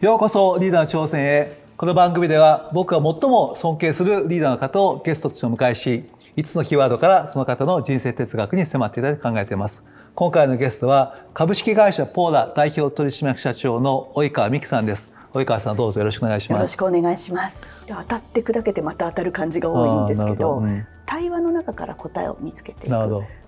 ようこそリーダーの挑戦へこの番組では僕が最も尊敬するリーダーの方をゲストとしてお迎えし5つのキーワードからその方の人生哲学に迫っていただいて考えています今回のゲストは株式会社ポーラ代表取締役社長の及川美樹さんです及川さんどうぞよろしくお願いします。よろしくお願いします。当たって砕けてまた当たる感じが多いんですけど、対話の中から答えを見つけていく。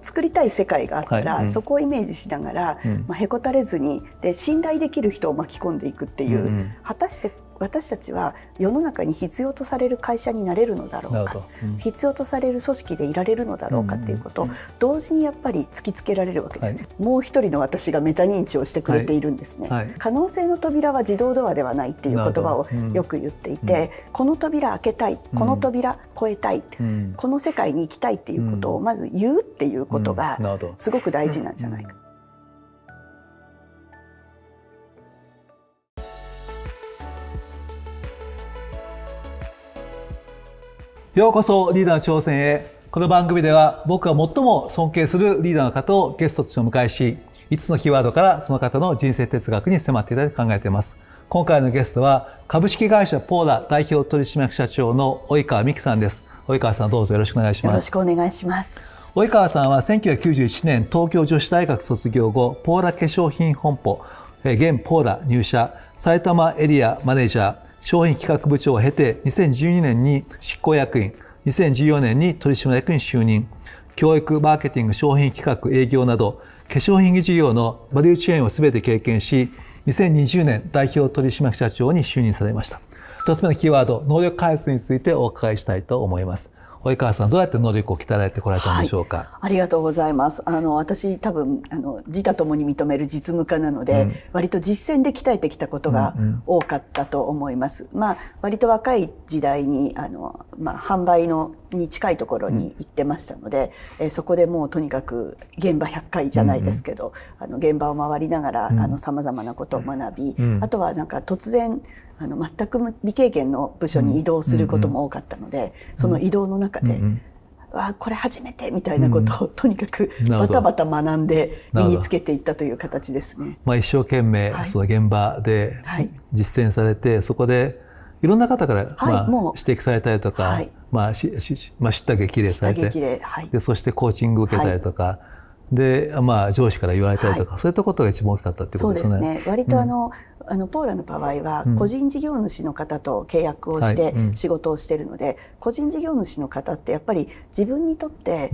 作りたい世界があったら、はいうん、そこをイメージしながら、うん、まあ、へこたれずにで信頼できる人を巻き込んでいくっていう、うん、果たして私たちは世の中に必要とされる会社になれるのだろうか、うん、必要とされる組織でいられるのだろうかっていうことを同時にやっぱり突きつけられるわけです、ね、はい、もう一人の私がメタ認知をしてくれているんですね、はいはい、可能性の扉は自動ドアではないっていう言葉をよく言っていて、うん、この扉開けたいこの扉越えたい、うん、この世界に行きたいっていうことをまず言うっていうことがすごく大事なんじゃないか。ようこそリーダーの挑戦へこの番組では僕が最も尊敬するリーダーの方をゲストとしてお迎えし5つのキーワードからその方の人生哲学に迫っていただいて考えています今回のゲストは株式会社ポーラ代表取締役社長の及川美樹さんです及川さんどうぞよろしくお願いしますよろしくお願いします及川さんは1991年東京女子大学卒業後ポーラ化粧品本舗現ポーラ入社埼玉エリアマネージャー商品企画部長を経て2012年に執行役員2014年に取締役に就任教育マーケティング商品企画営業など化粧品事業のバリューチェーンを全て経験し2020年代表取締役社長に就任されました2つ目のキーワード能力開発についてお伺いしたいと思います及川さんどうやって能力を鍛えてこられたんでしょうか、はい、ありがとうございますあの私多分あの自他ともに認める実務家なので、うん、割と実践で鍛えてきたことが多かったと思います、うんうん、まあ割と若い時代にあの、まあ、販売のに近いところに行ってましたので、うん、えそこでもうとにかく現場100回じゃないですけど、うんうん、あの現場を回りながら、うん、あま様々なことを学び、うん、あとはなんか突然あの全く未経験の部署に移動することも多かったので、その移動の中で、わこれ初めてみたいなことを、とにかくバタバタ学んで身につけていったという形ですね。まあ、一生懸命、その現場で実践されて、はい、そこでいろんな方から、はいまあ、指摘されたりとか、はい、まあししまあ、知ったげきれいされて、はい、でそしてコーチング受けたりとか、でまあ、上司から言われたりとか、そういったことが一番大きかったってことですね。そうですね割とあの、うんあのポーラの場合は個人事業主の方と契約をして仕事をしているので、個人事業主の方ってやっぱり自分にとって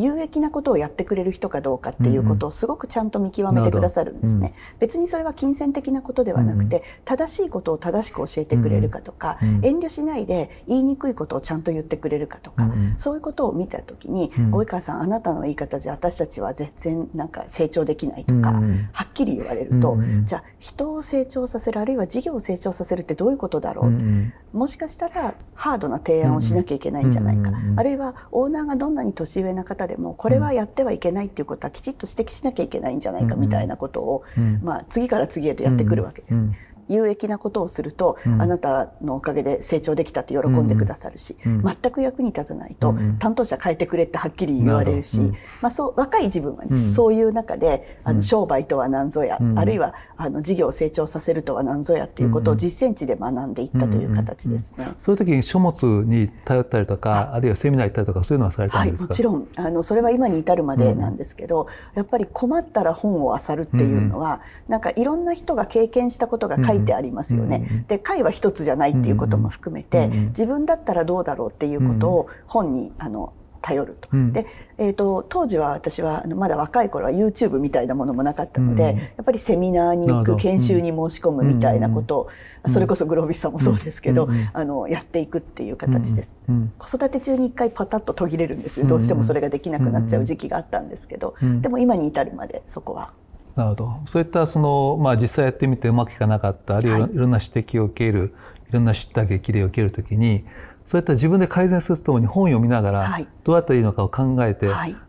有益なことをやってくれる人かどうかっていうことをすごくちゃんと見極めてくださるんですね。うん別にそれは金銭的なことではなくて、うん正しいことを正しく教えてくれるかとか、うん遠慮しないで言いにくいことをちゃんと言ってくれるかとか、うんそういうことを見た時に、うん、及川さんあなたの言い方じゃ私たちは全然なんか成長できないとか、うんはっきり言われると、うんじゃあ人を成長させるあるいは事業を成長させるってどういうことだろう、うんもしかしたらハードな提案をしなきゃいけないんじゃないか、あるいはオーナーがどんなに年上な方でもこれはやってはいけないっていうことはきちっと指摘しなきゃいけないんじゃないかみたいなことを、まあ、次から次へとやってくるわけです。有益なことをすると、うん、あなたのおかげで成長できたって喜んでくださるし、うん、全く役に立たないと、担当者変えてくれってはっきり言われるし、まあ、そう若い自分はね、そういう中であの商売とは何ぞや、あるいはあの事業を成長させるとは何ぞやっていうことを実践地で学んでいったという形ですね。そういう時に書物に頼ったりとかあるいはセミナー行ったりとかそういうのはされたんですか、はい、もちろんあのそれは今に至るまでなんですけど、やっぱり困ったら本を漁るっていうのは、うん、なんかいろんな人が経験したことが書いいてありますよね。で解は一つじゃないっていうことも含めて自分だったらどうだろうっていうことを本にあの頼ると。うん、で、えーと、当時は私はまだ若い頃は YouTube みたいなものもなかったので、うん、やっぱりセミナーに行く研修に申し込むみたいなことを、うん、それこそグロービスさんもそうですけど、あのやっていくっていう形です。子育て中に一回パタッと途切れるんですどうしてもそれができなくなっちゃう時期があったんですけど、でも今に至るまでそこはなるほどそういったその、まあ、実際やってみてうまくいかなかったあるいはいろんな指摘を受ける、はい、いろんな知った激励を受けるときにそういった自分で改善するとともに本を読みながら、どうやったらいいのかを考えて、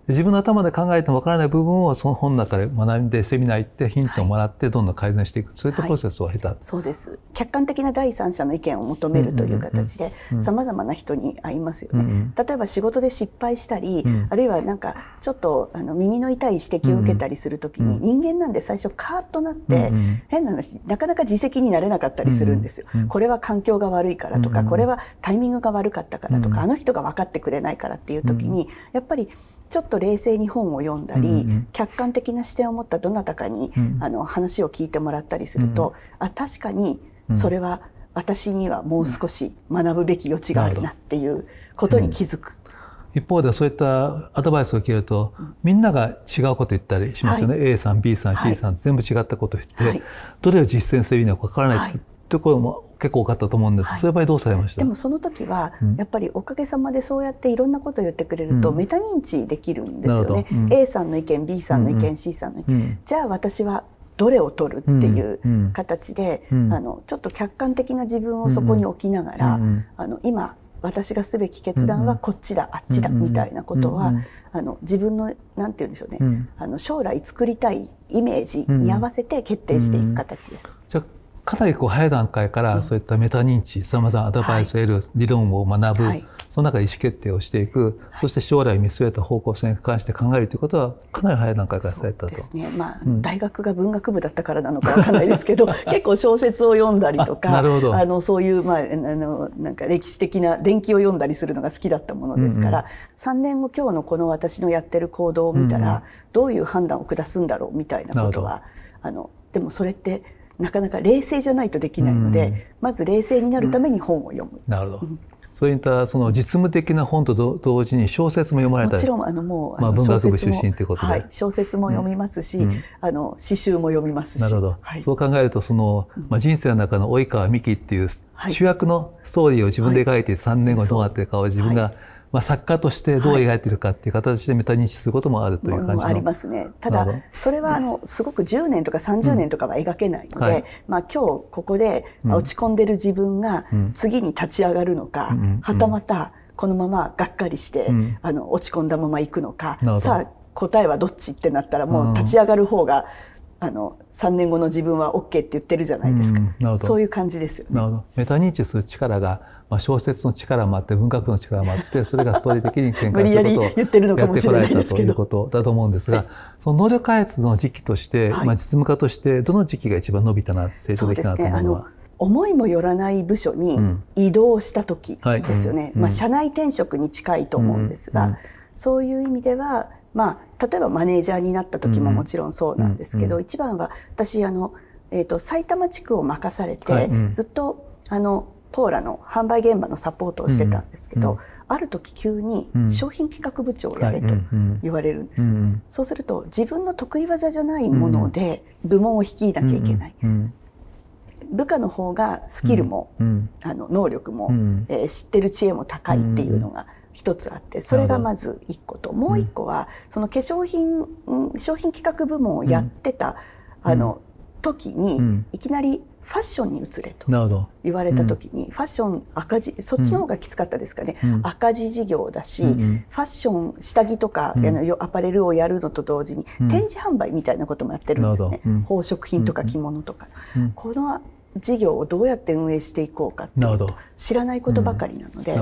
自分の頭で考えてもわからない部分をその本の中で学んでセミナー行ってヒントをもらってどんどん改善していく、そういったプロセスを経た、そうです客観的な第三者の意見を求めるという形でさまざまな人に会いますよね、例えば仕事で失敗したり、あるいはなんかちょっとあの耳の痛い指摘を受けたりするときに、人間なんで最初カーッとなって、変な話なかなか自責になれなかったりするんですよ、これは環境が悪いからとか、これはタイミングがが悪かったからとか、あの人が分かってくれないからっていう時に、やっぱりちょっと冷静に本を読んだり、客観的な視点を持ったどなたかに、あの話を聞いてもらったりすると、あ確かにそれは私にはもう少し学ぶべき余地があるなっていうことに気づく。一方でそういったアドバイスを受けると、みんなが違うこと言ったりしますよね、はい、A さん B さん C さん、全部違ったことを言って、どれを実践する味か分からない、という声も結構多かったと思うんです、はい、そ場合どうされましたでもその時は、やっぱりおかげさまでそうやっていろんなことを言ってくれると、メタ認知できるんですよね、うん、A さんの意見 B さんの意見、うんうん、C さんの意見、うん、じゃあ私はどれを取るっていう形で、うん、あのちょっと客観的な自分をそこに置きながら、うん、あの今私がすべき決断はこっちだ、うん、あっちだ、みたいなことは、あの自分のなんて言うんでしょうね、あの将来作りたいイメージに合わせて決定していく形です。じゃかなりこう早い段階からそういったメタ認知さまざまアドバイスを得る、理論を学ぶ、はい、その中で意思決定をしていく、はい、そして将来見据えた方向性に関して考えるということはかなり早い段階からされたと。ですねまあ、うん、大学が文学部だったからなのかわからないですけど 結構小説を読んだりとかあのそういう、まあ、あのなんか歴史的な伝記を読んだりするのが好きだったものですから、うんうん、3年後今日のこの私のやってる行動を見たら、うんうん、どういう判断を下すんだろうみたいなことはあのでもそれってなかなか冷静じゃないとできないので、うん、まず冷静になるために本を読む。なるほど、そういったその実務的な本と同時に小説も読まれたもちろんあのもう、まあ、文学部出身ということで、はい、小説も読みますし、うん、あの詩集も読みますしなるほど、はい、そう考えるとその、まあ、人生の中の及川美樹っていう主役のストーリーを自分で書いて3年後どうなってるかを自分が、はいまあ、作家としてどう描いてるかっていう形でメタ認知することもあるという感じ、はい、ありますねただそれはあのすごく10年とか30年とかは描けないので、うんはい、まあ、今日ここで落ち込んでる自分が次に立ち上がるのか、うん、はたまたこのままがっかりして、うん、あの落ち込んだまま行くのかさあ答えはどっちってなったらもう立ち上がる方が、うんあの3年後の自分は OK って言ってるじゃないですか、うん、そういう感じですよね。なるほどメタ認知する力が、まあ、小説の力もあって文学の力もあってそれがストーリー的に展開することをやってこられたということだと思うんですが、その能力開発の時期として、はい、まあ、実務家としてどの時期が一番伸びたな成長できたなと思うのは。思いもよらない部署に移動した時ですよね、うんはいうん、まあ、社内転職に近いと思うんですが、そういう意味ではまあ、例えばマネージャーになった時ももちろんそうなんですけど、うんうん、一番は私あの、えーと、埼玉地区を任されて、はいうん、ずっとあのポーラの販売現場のサポートをしてたんですけど、うんうん、ある時急に商品企画部長をやれと言われるんです、はいうんうん、そうすると自分の得意技じゃないもので部門を率いなきゃいけない。うんうんうん部下の方がスキルも、うん、あの能力も、うん、えー、知ってる知恵も高いっていうのが一つあってそれがまず一個ともう一個は、その化粧品、商品企画部門をやってた、あの時に、いきなりファッションに移れと言われた時に、ファッション赤字そっちの方がきつかったですかね、赤字事業だし、ファッション下着とか、あのアパレルをやるのと同時に、展示販売みたいなこともやってるんですね、宝飾品とか着物とか、この事業をどうやって運営していこうかっていうと知らないことばかりなので。